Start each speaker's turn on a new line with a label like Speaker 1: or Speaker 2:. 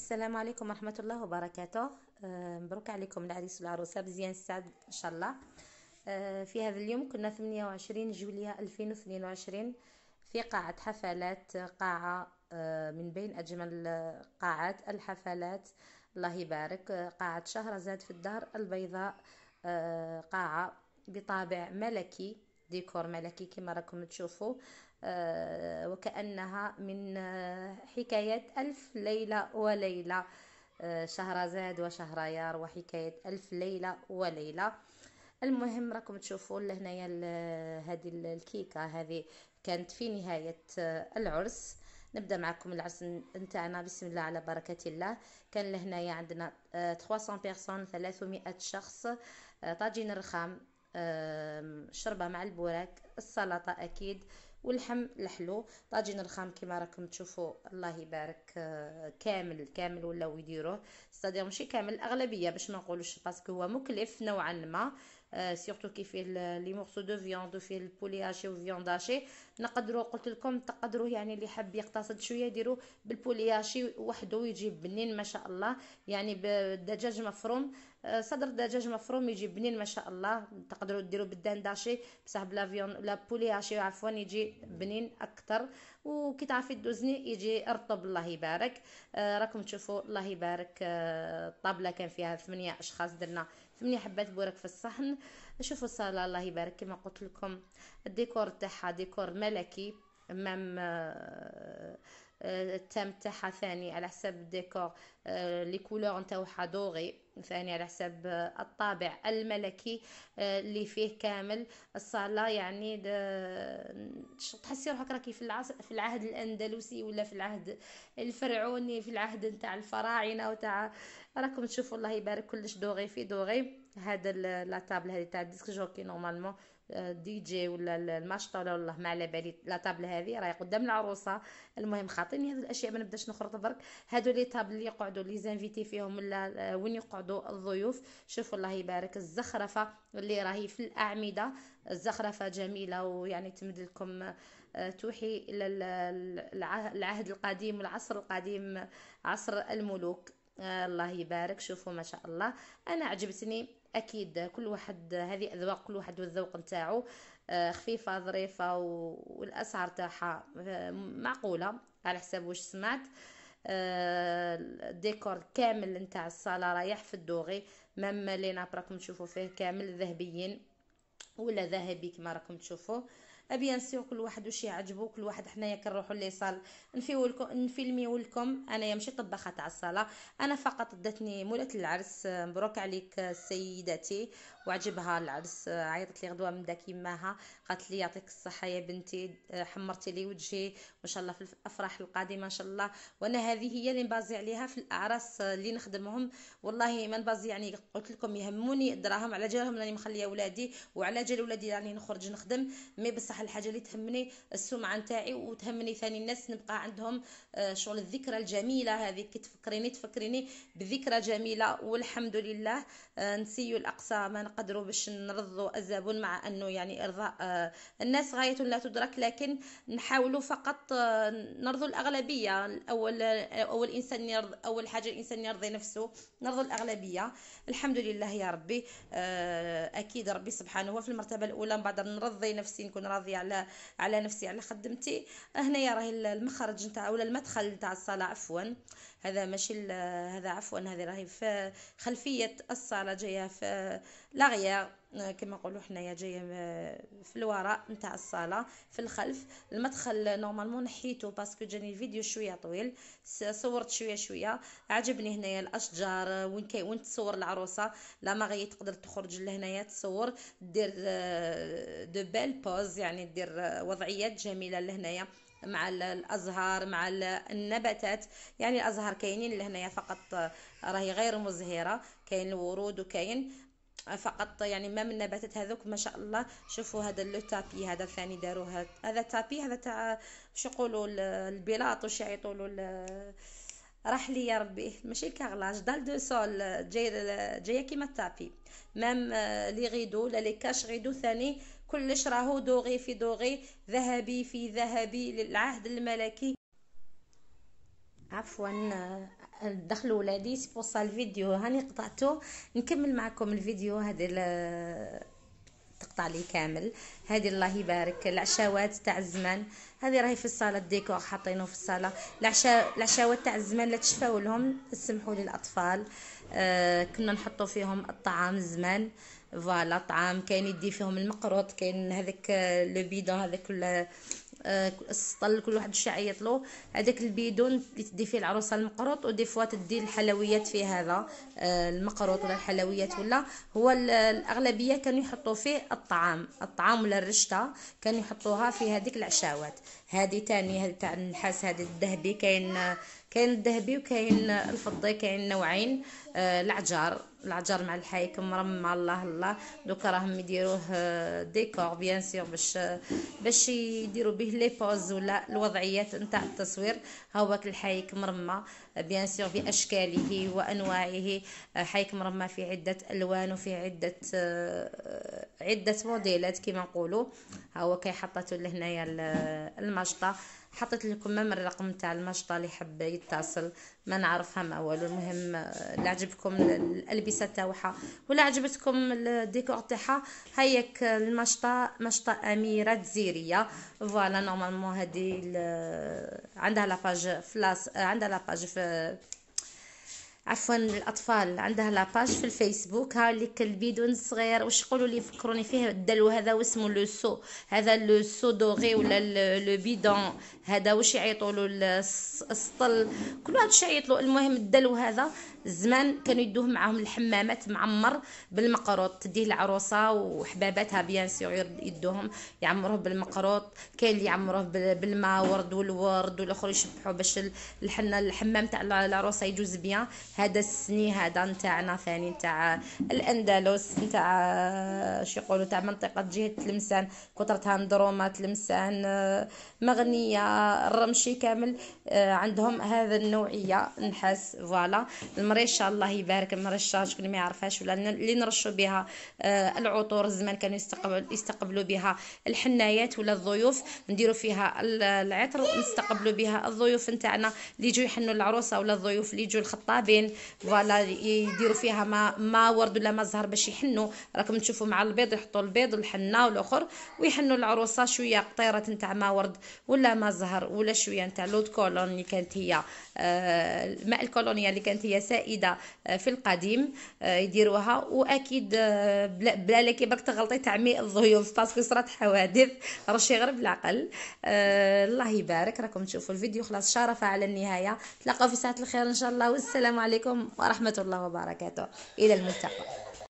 Speaker 1: السلام عليكم ورحمة الله وبركاته آه مبروك عليكم العريس والعروسة مزيان السعد إن شاء الله آه في هذا اليوم كنا 28 جوليا 2022 في قاعة حفلات قاعة آه من بين أجمل قاعات الحفلات الله يبارك آه، قاعة شهر زاد في الدار البيضاء آه، قاعة بطابع ملكي ديكور ملكي كما راكم تشوفوا آه، وكأنها من آه، حكاية ألف ليلة وليلة آه، شهرزاد وشهريار وحكاية ألف ليلة وليلة المهم راكم تشوفوا لهنايا هذه الكيكه هذه كانت في نهايه العرس نبدا معكم العرس نتاعنا بسم الله على بركه الله كان لهنايا عندنا 300 بيرسون 300 شخص طاجين الرخام شربه مع البوراك السلطه اكيد واللحم الحلو طاجين الخام كما راكم تشوفوا الله يبارك آه، كامل كامل ولاو يديروه استاذ ماشي كامل الاغلبيه باش ما نقولوش باسكو هو مكلف نوعا ما سيرتو كي فيه لي مورسو دو فياند وفيه البولي هاشي وفياند هاشي نقدروا قلت لكم تقدروا يعني اللي حاب يقتصد شويه يديروا بالبولي هاشي وحده يجي بنين ما شاء الله يعني بالدجاج مفروم آه، صدر دجاج مفروم يجي بنين ما شاء الله تقدروا ديروا داشي بصح بلا فيون لا بولي هاشي عفوا يجي بنين اكثر وكي تعرفي دوزني يجي رطب الله يبارك آه، راكم تشوفوا الله يبارك الطابله آه، كان فيها ثمانية اشخاص درنا ثمانية حبات بورك في الصحن شوفوا الصاله الله يبارك كما قلت لكم الديكور تاعها ديكور ملكي امام آه، التام تاعها ثاني على حسب الديكور آه، لي كولور نتاعها دوري ثاني على حسب الطابع الملكي اللي آه، فيه كامل الصاله يعني تحسي روحك راكي في العصر في العهد الاندلسي ولا في العهد الفرعوني في العهد نتاع الفراعنه وتاع راكم تشوفوا الله يبارك كلش دوغي في دوغي هذا لا تابل هذه تاع الديسك جوكي نورمالمون الدي آه، جي ولا الماشطه ولا والله ما على بالي لا طابل هذه راهي قدام العروسه المهم خاطيني هذه الاشياء ما نبداش نخرط برك هذو لي طابل اللي يقعدوا لي زانفيتي فيهم ولا آه، وين يقعدوا الضيوف شوفوا الله يبارك الزخرفه اللي راهي في الاعمده الزخرفه جميله ويعني تمد لكم آه، توحي الى العهد القديم والعصر القديم عصر الملوك الله يبارك شوفوا ما شاء الله انا عجبتني اكيد كل واحد هذه اذواق كل واحد والذوق نتاعو آه، خفيفه ظريفه والاسعار تاعها آه، معقوله على حساب واش سمعت آه، الديكور كامل نتاع الصاله رايح في الدوغي مام لينا راكم تشوفوا فيه كامل ذهبيين ولا ذهبي كما راكم تشوفوا أه بيان سيغ كل واحد واش يعجبو كل واحد حنايا كنروحو صال نفيو لكم نفيلميو لكم انايا ماشي طباخه تاع الصاله انا فقط داتني مولات العرس أه، مبروك عليك أه، سيدتي وعجبها العرس عيطت لي غدوه من داك يماها قالت لي يعطيك الصحه يا بنتي حمرتي لي وجهي ما شاء الله في الافراح القادمه ان شاء الله وانا هذه هي اللي نبازي عليها في الاعراس اللي نخدمهم والله ما نبازي يعني قلت لكم يهموني الدراهم على جالهم راني مخليه ولادي وعلى جال ولادي راني نخرج نخدم مي بصح الحاجه اللي تهمني السمعه نتاعي وتهمني ثاني الناس نبقى عندهم آه، شغل الذكرى الجميله هذه كي تفكريني تفكريني بذكرى جميله والحمد لله آه، نسيو الاقصى ما نقدروا باش نرضوا الزبون مع انه يعني ارضاء آه، الناس غايه لا تدرك لكن نحاولوا فقط نرضوا الاغلبيه الاول اول انسان يرض اول حاجه الانسان يرضي نفسه نرضوا الاغلبيه الحمد لله يا ربي اكيد ربي سبحانه هو في المرتبه الاولى بعد نرضي نفسي نكون راضيه راضي على على نفسي على خدمتي يا راهي المخرج نتاع ولا المدخل نتاع الصاله عفوا هذا ماشي هذا عفوا هذه راهي في خلفيه الصاله جايه في لاغيير كما نقولوا حنايا جايه آه، في الوراء نتاع الصاله في الخلف المدخل نورمالمون نحيته باسكو جاني الفيديو شويه طويل صورت شويه شويه عجبني هنايا الاشجار آه، وين كي وين تصور العروسه لا ماغي تقدر تخرج لهنايا تصور دير آه، دو بيل بوز يعني دير وضعيات جميله لهنايا مع الازهار مع النباتات يعني الازهار كاينين لهنايا فقط راهي غير مزهره كاين الورود وكاين فقط يعني ما من نباتات هذوك ما شاء الله شوفوا هذا لو تابي هذا ثاني داروه هذا تابي هذا تاع شو يقولوا البلاط وش يعيطوا له راح لي يا ربي ماشي كاغلاج دال دو سول جاي جايه كيما التابي مام آه، لي غيدو لا لي كاش غيدو ثاني كلش راهو دوغي في دوغي ذهبي في ذهبي للعهد الملكي عفوا آه، دخلوا ولادي سي بوصا الفيديو هاني قطعته نكمل معكم الفيديو هذا تقطع لي كامل هذه الله يبارك العشاوات تاع الزمان هذه راهي في الصاله الديكور حاطينه في الصاله العشا العشاوات تاع الزمان لا تشفاو لهم سمحوا للاطفال آه كنا نحطوا فيهم الطعام زمان فوالا طعام كاين يدي فيهم المقروط كاين هذاك آه، لو بيدون هذاك آه طل كل واحد الشيء عيط له هذاك البيدون اللي تدي فيه العروسه المقروط ودي فوا تدي الحلويات في هذا آه المقروط ولا الحلويات ولا هو الاغلبيه كانوا يحطوا فيه الطعام الطعام ولا الرشته كانوا يحطوها في هذيك العشاوات هذه تاني هذه تاع النحاس هذه الذهبي كاين كاين الذهبي وكاين الفضي كاين نوعين آه العجار العجار مع الحايكم مرم مع الله الله دوكا راهم يديروه آه، ديكور بيان سيغ باش آه، باش يديروا به لي بوز ولا الوضعيات نتاع التصوير ها هو الحايك مرمى بيان سور باشكاله وانواعه آه، حيك مرمى في عده الوان وفي عده آه، عده موديلات كما نقولوا ها هو كيحطاتو لهنايا المشطه حطيت لكم مام الرقم تاع المشطه اللي حب يتصل ما نعرفها ما والو المهم آه، اللي عجبكم الالبسه تاعها ولا عجبتكم الديكور تاعها هياك آه، المشطه مشطه اميره جزيريه فوالا نورمالمون هذه عندها لاباج فلاس عندها لاباج في عفوا الاطفال عندها لاباج في الفيسبوك ها لك البيدون صغير واش يقولوا لي فكروني فيه الدلو هذا واسمه لو سو هذا لو سو دوغي ولا لو بيدون هذا واش يعيطوا له السطل كل واحد يعيط له المهم الدلو هذا زمان كانوا يدوه معاهم الحمامات معمر بالمقروط تديه العروسه وحباباتها بيان سيغ يدوهم يعمروه بالمقروط كاين اللي يعمروه بالماء ورد والورد والاخر يشبحوا باش الحنه الحمام تاع العروسه يجوز بيان هذا السني هذا نتاعنا ثاني نتاع الاندلس نتاع شو يقولوا تاع منطقه جهه تلمسان كثرتها ندرومه تلمسان مغنيه الرمشي كامل آه، عندهم هذا النوعيه نحاس فوالا المريشه الله يبارك المرشه شكون ما يعرفهاش ولا اللي نرشوا بها آه، العطور الزمان كانوا يستقبل يستقبلوا بها الحنايات ولا الضيوف نديروا فيها العطر نستقبلوا بها الضيوف نتاعنا اللي يجوا يحنوا العروسه ولا الضيوف اللي يجوا الخطابين فوالا يديروا فيها ما ما ورد ولا ما زهر باش يحنوا راكم تشوفوا مع البيض يحطوا البيض والحنه والاخر ويحنوا العروسه شويه قطيره نتاع ما ورد ولا ما زهر ولا شويه نتاع لود كولون آه، اللي كانت هي الماء الكولونيا اللي كانت هي سائل سائدة آه، في القديم آه، يديروها واكيد آه، بلا لك برك تغلطي تعمي الضيوف باسكو صرات حوادث رشي غير بالعقل الله يبارك راكم تشوفوا الفيديو خلاص شرف على النهايه تلاقاو في ساعه الخير ان شاء الله والسلام عليكم ورحمه الله وبركاته الى الملتقى